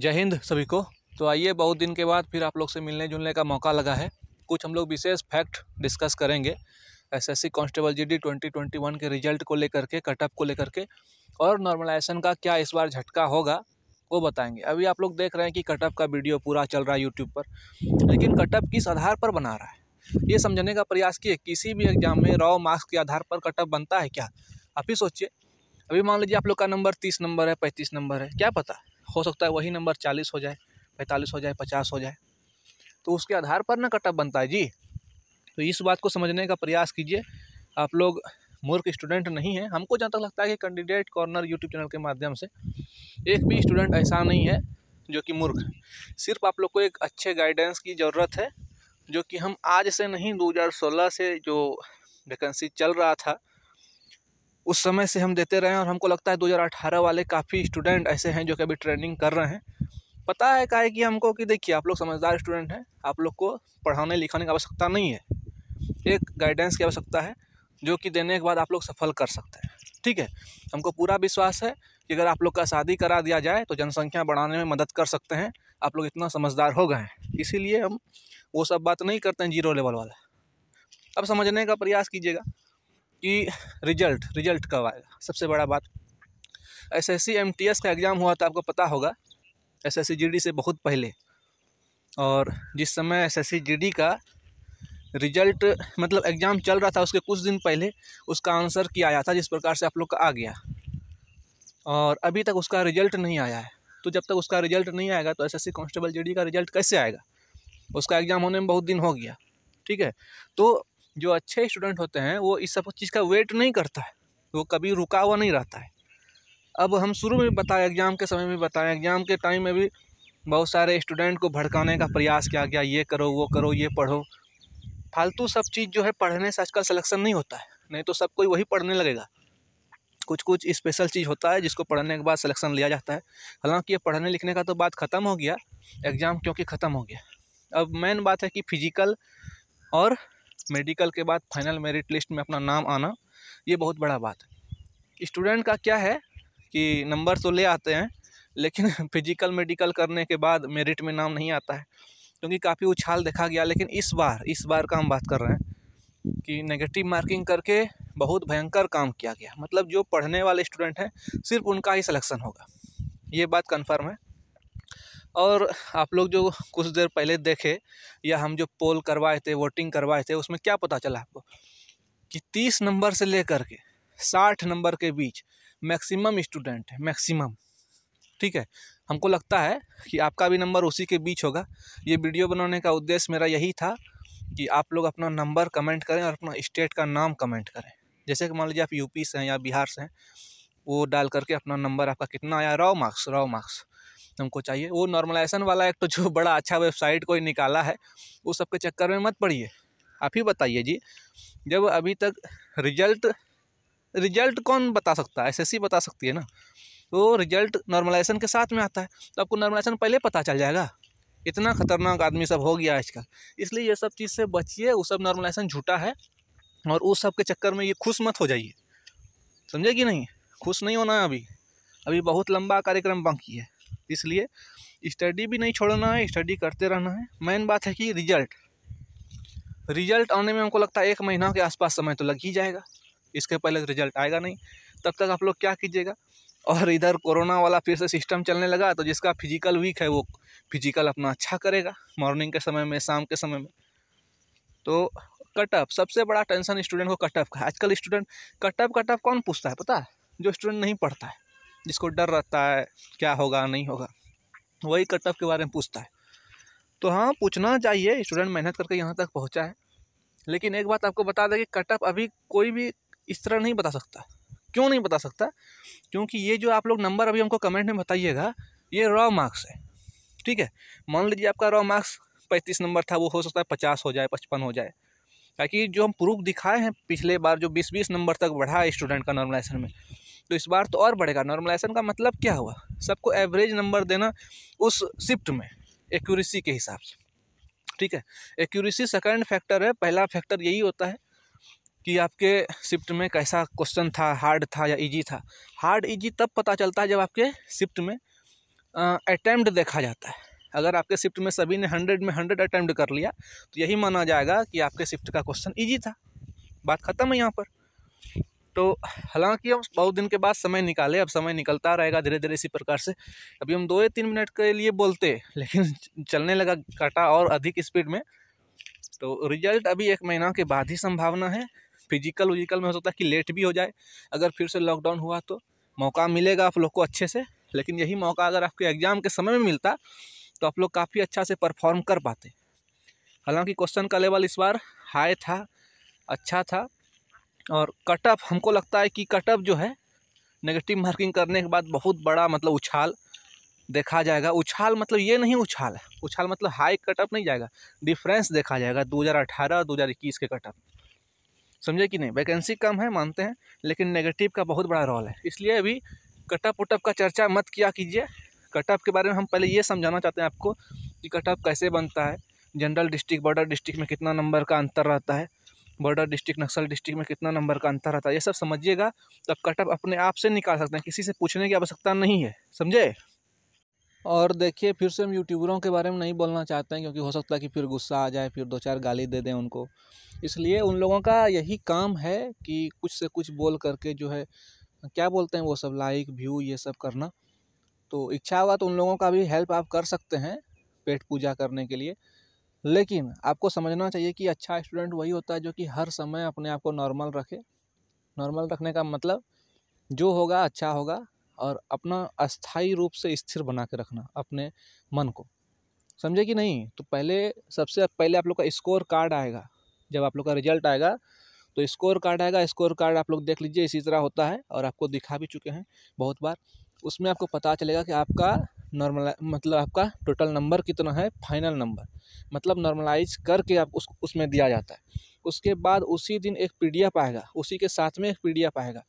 जय हिंद सभी को तो आइए बहुत दिन के बाद फिर आप लोग से मिलने जुलने का मौका लगा है कुछ हम लोग विशेष फैक्ट डिस्कस करेंगे एसएससी कांस्टेबल जीडी 2021 के रिजल्ट को लेकर के कटअप को लेकर के और नॉर्मलाइजेशन का क्या इस बार झटका होगा वो बताएंगे अभी आप लोग देख रहे हैं कि कटअप का वीडियो पूरा चल रहा है यूट्यूब पर लेकिन कटअप किस आधार पर बना रहा है ये समझने का प्रयास किए किसी भी एग्जाम में रॉ मार्क्स के आधार पर कटअप बनता है क्या आप ही सोचिए अभी मान लीजिए आप लोग का नंबर तीस नंबर है पैंतीस नंबर है क्या पता हो सकता है वही नंबर चालीस हो जाए पैंतालीस हो जाए पचास हो जाए तो उसके आधार पर ना कटअप बनता है जी तो इस बात को समझने का प्रयास कीजिए आप लोग मूर्ख स्टूडेंट नहीं हैं हमको जहाँ तक लगता है कि कैंडिडेट कॉर्नर यूट्यूब चैनल के माध्यम से एक भी स्टूडेंट ऐसा नहीं है जो कि मूर्ख सिर्फ आप लोग को एक अच्छे गाइडेंस की ज़रूरत है जो कि हम आज से नहीं 2016 से जो वैकेंसी चल रहा था उस समय से हम देते रहे हैं और हमको लगता है 2018 वाले काफ़ी स्टूडेंट ऐसे हैं जो कि अभी ट्रेनिंग कर रहे हैं पता है है कि हमको कि देखिए आप लोग समझदार स्टूडेंट हैं आप लोग को पढ़ाने लिखाने की आवश्यकता नहीं है एक गाइडेंस की आवश्यकता है जो कि देने के बाद आप लोग सफल कर सकते हैं ठीक है हमको पूरा विश्वास है कि अगर आप लोग का शादी करा दिया जाए तो जनसंख्या बढ़ाने में मदद कर सकते हैं आप लोग इतना समझदार हो गए हैं इसीलिए हम वो सब बात नहीं करते हैं जीरो लेवल वाला अब समझने का प्रयास कीजिएगा कि रिजल्ट रिजल्ट कब आएगा सबसे बड़ा बात S S C M T S का एग्ज़ाम हुआ था आपको पता होगा S S C G D से बहुत पहले और जिस समय S S C G D का रिजल्ट मतलब एग्ज़ाम चल रहा था उसके कुछ दिन पहले उसका आंसर किया आया था जिस प्रकार से आप लोग का आ गया और अभी तक उसका रिजल्ट नहीं आया है तो जब तक उसका रिजल्ट नहीं आएगा तो S S C constable G का रिजल्ट कैसे आएगा उसका एग्ज़ाम होने में बहुत दिन हो गया ठीक है तो जो अच्छे स्टूडेंट होते हैं वो इस सब चीज़ का वेट नहीं करता है वो कभी रुका हुआ नहीं रहता है अब हम शुरू में बताया एग्ज़ाम के समय में बताएं एग्ज़ाम के टाइम में भी बहुत सारे स्टूडेंट को भड़काने का प्रयास किया गया ये करो वो करो ये पढ़ो फालतू सब चीज़ जो है पढ़ने से आजकल सलेक्शन नहीं होता है नहीं तो सब कोई वही पढ़ने लगेगा कुछ कुछ स्पेशल चीज़ होता है जिसको पढ़ने के बाद सलेक्शन लिया जाता है हालांकि ये पढ़ने लिखने का तो बात ख़त्म हो गया एग्ज़ाम क्योंकि ख़त्म हो गया अब मेन बात है कि फिजिकल और मेडिकल के बाद फाइनल मेरिट लिस्ट में अपना नाम आना ये बहुत बड़ा बात है स्टूडेंट का क्या है कि नंबर तो ले आते हैं लेकिन फिजिकल मेडिकल करने के बाद मेरिट में नाम नहीं आता है क्योंकि काफ़ी उछाल देखा गया लेकिन इस बार इस बार का हम बात कर रहे हैं कि नेगेटिव मार्किंग करके बहुत भयंकर काम किया गया मतलब जो पढ़ने वाले स्टूडेंट हैं सिर्फ उनका ही सिलेक्शन होगा ये बात कन्फर्म है और आप लोग जो कुछ देर पहले देखे या हम जो पोल करवाए थे वोटिंग करवाए थे उसमें क्या पता चला आपको कि तीस नंबर से लेकर के साठ नंबर के बीच मैक्सिमम स्टूडेंट है मैक्सिमम ठीक है हमको लगता है कि आपका भी नंबर उसी के बीच होगा ये वीडियो बनाने का उद्देश्य मेरा यही था कि आप लोग अपना नंबर कमेंट करें और अपना स्टेट का नाम कमेंट करें जैसे कि मान लीजिए आप यूपी से हैं या बिहार से हैं वो डाल करके अपना नंबर आपका कितना आया रॉ मार्क्स रॉ मार्क्स हमको चाहिए वो नॉर्मलाइजेशन वाला एक तो जो बड़ा अच्छा वेबसाइट कोई निकाला है वो सब के चक्कर में मत पड़िए आप ही बताइए जी जब अभी तक रिजल्ट रिजल्ट कौन बता सकता है एस बता सकती है ना तो रिजल्ट नॉर्मलाइजेशन के साथ में आता है तो आपको नॉर्मलाइजेशन पहले पता चल जाएगा इतना खतरनाक आदमी सब हो गया आजकल इसलिए ये सब चीज़ से बचिए वो सब नॉर्मलाइजेशन झूठा है और उस सब के चक्कर में ये खुश मत हो जाइए समझे कि नहीं खुश नहीं होना है अभी अभी बहुत लंबा कार्यक्रम बाकी है इसलिए स्टडी भी नहीं छोड़ना है स्टडी करते रहना है मेन बात है कि रिजल्ट रिजल्ट आने में हमको लगता है एक महीना के आसपास समय तो लग ही जाएगा इसके पहले रिजल्ट आएगा नहीं तब तक आप लोग क्या कीजिएगा और इधर कोरोना वाला फिर से सिस्टम चलने लगा तो जिसका फिजिकल वीक है वो फिजिकल अपना अच्छा करेगा मॉर्निंग के समय में शाम के समय में तो कटअप सबसे बड़ा टेंशन स्टूडेंट को कटअप का आजकल स्टूडेंट कटअप कटअप कौन पूछता है पता है जो स्टूडेंट नहीं पढ़ता है जिसको डर रहता है क्या होगा नहीं होगा वही कट ऑफ के बारे में पूछता है तो हाँ पूछना चाहिए स्टूडेंट मेहनत करके यहाँ तक पहुँचा है लेकिन एक बात आपको बता दें कि कट ऑफ अभी कोई भी इस तरह नहीं बता सकता क्यों नहीं बता सकता क्योंकि ये जो आप लोग नंबर अभी हमको कमेंट में बताइएगा ये रॉ मार्क्स है ठीक है मान लीजिए आपका रॉ मार्क्स पैंतीस नंबर था वो हो सकता है पचास हो जाए पचपन हो जाए ताकि जो हम प्रूफ दिखाए हैं पिछले बार जो बीस बीस नंबर तक बढ़ा है स्टूडेंट का नॉर्मलाइजेशन में तो इस बार तो और बढ़ेगा नॉर्मलाइजेशन का मतलब क्या हुआ सबको एवरेज नंबर देना उस शिफ्ट में एक्यूरेसी के हिसाब से ठीक है एक्यूरेसी सेकंड फैक्टर है पहला फैक्टर यही होता है कि आपके शिफ्ट में कैसा क्वेश्चन था हार्ड था या इजी था हार्ड इजी तब पता चलता है जब आपके शिफ्ट में अटैम्प्ट देखा जाता है अगर आपके शिफ्ट में सभी ने हंड्रेड में हंड्रेड अटैम्प्ट कर लिया तो यही माना जाएगा कि आपके शिफ्ट का क्वेश्चन ईजी था बात ख़त्म है यहाँ पर तो हालांकि हम बहुत दिन के बाद समय निकाले अब समय निकलता रहेगा धीरे धीरे इसी प्रकार से अभी हम दो या तीन मिनट के लिए बोलते लेकिन चलने लगा काटा और अधिक स्पीड में तो रिजल्ट अभी एक महीना के बाद ही संभावना है फिजिकल विजिकल में हो सकता है कि लेट भी हो जाए अगर फिर से लॉकडाउन हुआ तो मौका मिलेगा आप लोग को अच्छे से लेकिन यही मौका अगर आपके एग्ज़ाम के समय में मिलता तो आप लोग काफ़ी अच्छा से परफॉर्म कर पाते हालांकि क्वेश्चन का लेवल इस बार हाई था अच्छा था और कट ऑफ हमको लगता है कि कट ऑफ जो है नेगेटिव मार्किंग करने के बाद बहुत बड़ा मतलब उछाल देखा जाएगा उछाल मतलब ये नहीं उछाल है उछाल मतलब हाई कट ऑफ नहीं जाएगा डिफरेंस देखा जाएगा 2018 2021 के कट ऑफ समझे कि नहीं वैकेंसी कम है मानते हैं लेकिन नेगेटिव का बहुत बड़ा रोल है इसलिए अभी कट ऑफ उटअप का चर्चा मत किया कीजिए कट ऑफ के बारे में हम पहले ये समझाना चाहते हैं आपको कि कट ऑफ कैसे बनता है जनरल डिस्ट्रिक्ट बॉर्डर डिस्ट्रिक्ट में कितना नंबर का अंतर रहता है बॉर्डर डिस्ट्रिक्ट नक्सल डिस्ट्रिक्ट में कितना नंबर का अंतर आता है ये सब समझिएगा तो आप कटअप अपने आप से निकाल सकते हैं किसी से पूछने की आवश्यकता नहीं है समझे और देखिए फिर से हम यूट्यूबरों के बारे में नहीं बोलना चाहते हैं क्योंकि हो सकता है कि फिर गुस्सा आ जाए फिर दो चार गाली दे दें उनको इसलिए उन लोगों का यही काम है कि कुछ से कुछ बोल करके जो है क्या बोलते हैं वो सब लाइक व्यू ये सब करना तो इच्छा हुआ तो उन लोगों का भी हेल्प आप कर सकते हैं पेट पूजा करने के लिए लेकिन आपको समझना चाहिए कि अच्छा स्टूडेंट वही होता है जो कि हर समय अपने आप को नॉर्मल रखे नॉर्मल रखने का मतलब जो होगा अच्छा होगा और अपना अस्थाई रूप से स्थिर बना के रखना अपने मन को समझे कि नहीं तो पहले सबसे पहले आप लोग का स्कोर कार्ड आएगा जब आप लोग का रिजल्ट आएगा तो स्कोर कार्ड आएगा स्कोर कार्ड आप लोग देख लीजिए इसी तरह होता है और आपको दिखा भी चुके हैं बहुत बार उसमें आपको पता चलेगा कि आपका नॉर्मला मतलब आपका टोटल नंबर कितना है फाइनल नंबर मतलब नॉर्मलाइज करके आप उस उसमें दिया जाता है उसके बाद उसी दिन एक पी डी एफ आएगा उसी के साथ में एक पी डी एफ आएगा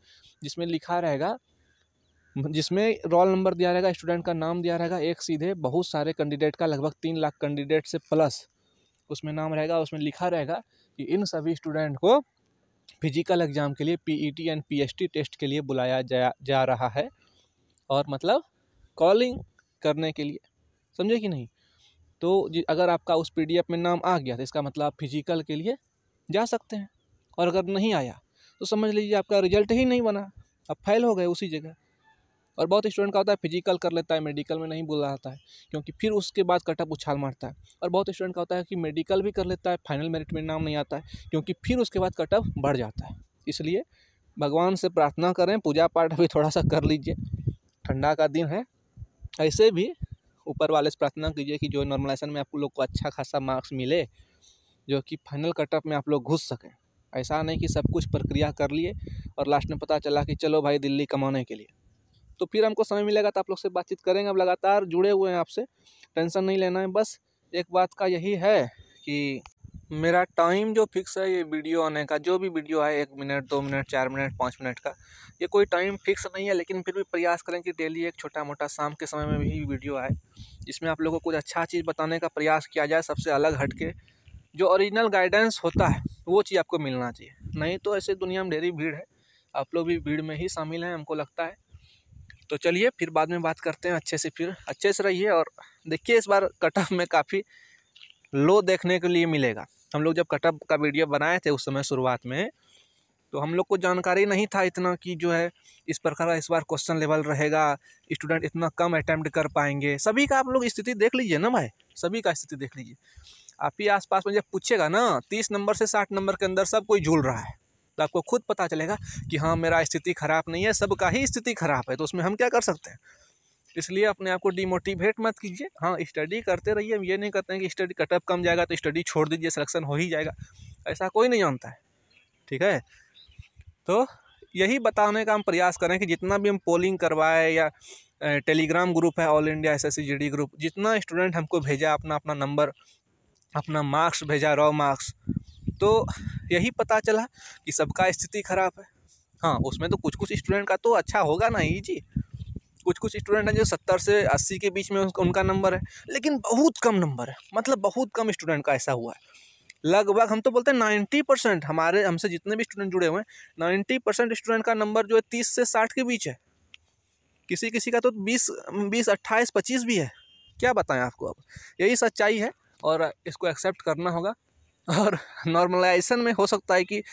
जिसमें लिखा रहेगा जिसमें रोल नंबर दिया रहेगा स्टूडेंट का नाम दिया रहेगा एक सीधे बहुत सारे कैंडिडेट का लगभग तीन लाख कैंडिडेट से प्लस उसमें नाम रहेगा उसमें लिखा रहेगा कि इन सभी स्टूडेंट को फिजिकल एग्ज़ाम के लिए पीईटी एंड पीएचटी टेस्ट के लिए बुलाया जा जा रहा है और मतलब कॉलिंग करने के लिए समझे कि नहीं तो अगर आपका उस पी में नाम आ गया तो इसका मतलब आप फिजिकल के लिए जा सकते हैं और अगर नहीं आया तो समझ लीजिए आपका रिजल्ट ही नहीं बना आप फेल हो गए उसी जगह और बहुत स्टूडेंट का होता है फिजिकल कर लेता है मेडिकल में नहीं बोल रहा है क्योंकि फिर उसके बाद कटअप उछाल मारता है और बहुत स्टूडेंट का होता है कि मेडिकल भी कर लेता है फाइनल मेरिट में नाम नहीं आता है क्योंकि फिर उसके बाद कटअप बढ़ जाता है इसलिए भगवान से प्रार्थना करें पूजा पाठ अभी थोड़ा सा कर लीजिए ठंडा का दिन है ऐसे भी ऊपर वाले से प्रार्थना कीजिए कि जो नॉर्मलाइजेशन में आप लोग को अच्छा खासा मार्क्स मिले जो कि फाइनल कटअप में आप लोग घुस सकें ऐसा नहीं कि सब कुछ प्रक्रिया कर लिए और लास्ट में पता चला कि चलो भाई दिल्ली कमाने के लिए तो फिर हमको समय मिलेगा तो आप लोग से बातचीत करेंगे अब लगातार जुड़े हुए हैं आपसे टेंशन नहीं लेना है बस एक बात का यही है कि मेरा टाइम जो फिक्स है ये वीडियो आने का जो भी वीडियो आए एक मिनट दो मिनट चार मिनट पाँच मिनट का ये कोई टाइम फिक्स नहीं है लेकिन फिर भी प्रयास करें कि डेली एक छोटा मोटा शाम के समय में भी वीडियो आए जिसमें आप लोगों को कुछ अच्छा चीज़ बताने का प्रयास किया जाए सबसे अलग हट के जो ओरिजिनल गाइडेंस होता है वो चीज़ आपको मिलना चाहिए नहीं तो ऐसे दुनिया में ढेरी भीड़ है आप लोग भी भीड़ में ही शामिल हैं हमको लगता है तो चलिए फिर बाद में बात करते हैं अच्छे से फिर अच्छे से रहिए और देखिए इस बार कटअप में काफ़ी लो देखने के लिए मिलेगा हम लोग जब कटअप का वीडियो बनाए थे उस समय शुरुआत में तो हम लोग को जानकारी नहीं था इतना कि जो है इस प्रकार का इस बार क्वेश्चन लेवल रहेगा स्टूडेंट इतना कम अटैम्प्ट कर पाएंगे सभी का आप लोग स्थिति देख लीजिए ना भाई सभी का स्थिति देख लीजिए आप ही आसपास में जब पूछेगा ना तीस नंबर से साठ नंबर के अंदर सब कोई झूल रहा है तो आपको खुद पता चलेगा कि हाँ मेरा स्थिति खराब नहीं है सबका ही स्थिति खराब है तो उसमें हम क्या कर सकते हैं इसलिए अपने आप को डीमोटिवेट मत कीजिए हाँ स्टडी करते रहिए हम ये नहीं करते हैं कि स्टडी कटअप कम जाएगा तो स्टडी छोड़ दीजिए सिलेक्शन हो ही जाएगा ऐसा कोई नहीं जानता है ठीक है तो यही बताने का हम प्रयास करें कि जितना भी हम पोलिंग करवाए या टेलीग्राम ग्रुप है all India S S group जितना स्टूडेंट हमको भेजा अपना अपना नंबर अपना मार्क्स भेजा रॉ मार्क्स तो यही पता चला कि सबका स्थिति खराब है हाँ उसमें तो कुछ कुछ स्टूडेंट का तो अच्छा होगा ना ही जी कुछ कुछ स्टूडेंट हैं जो सत्तर से अस्सी के बीच में उनका नंबर है लेकिन बहुत कम नंबर है मतलब बहुत कम स्टूडेंट का ऐसा हुआ है लगभग हम तो बोलते हैं नाइन्टी परसेंट हमारे हमसे जितने भी स्टूडेंट जुड़े हुए हैं नाइन्टी परसेंट स्टूडेंट का नंबर जो है तीस से साठ के बीच है किसी किसी का तो बीस बीस अट्ठाईस पच्चीस भी है क्या बताएं आपको अब यही सच्चाई है और इसको एक्सेप्ट करना होगा और नॉर्मलाइजेशन में हो सकता है कि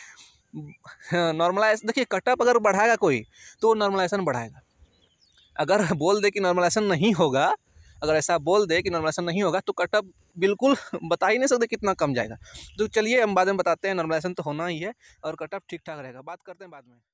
नॉर्मलाइज देखिए कटअप अगर बढ़ाएगा कोई तो नॉर्मलाइजेशन बढ़ाएगा अगर बोल दे कि नॉर्मलाइजेशन नहीं होगा अगर ऐसा बोल दे कि नॉर्मलाइजेशन नहीं होगा तो कट ऑफ बिल्कुल बता ही नहीं सकते कितना कम जाएगा तो चलिए हम बाद में बताते हैं नॉर्मलाइजेशन तो होना ही है और कट ऑफ ठीक ठाक रहेगा बात करते हैं बाद में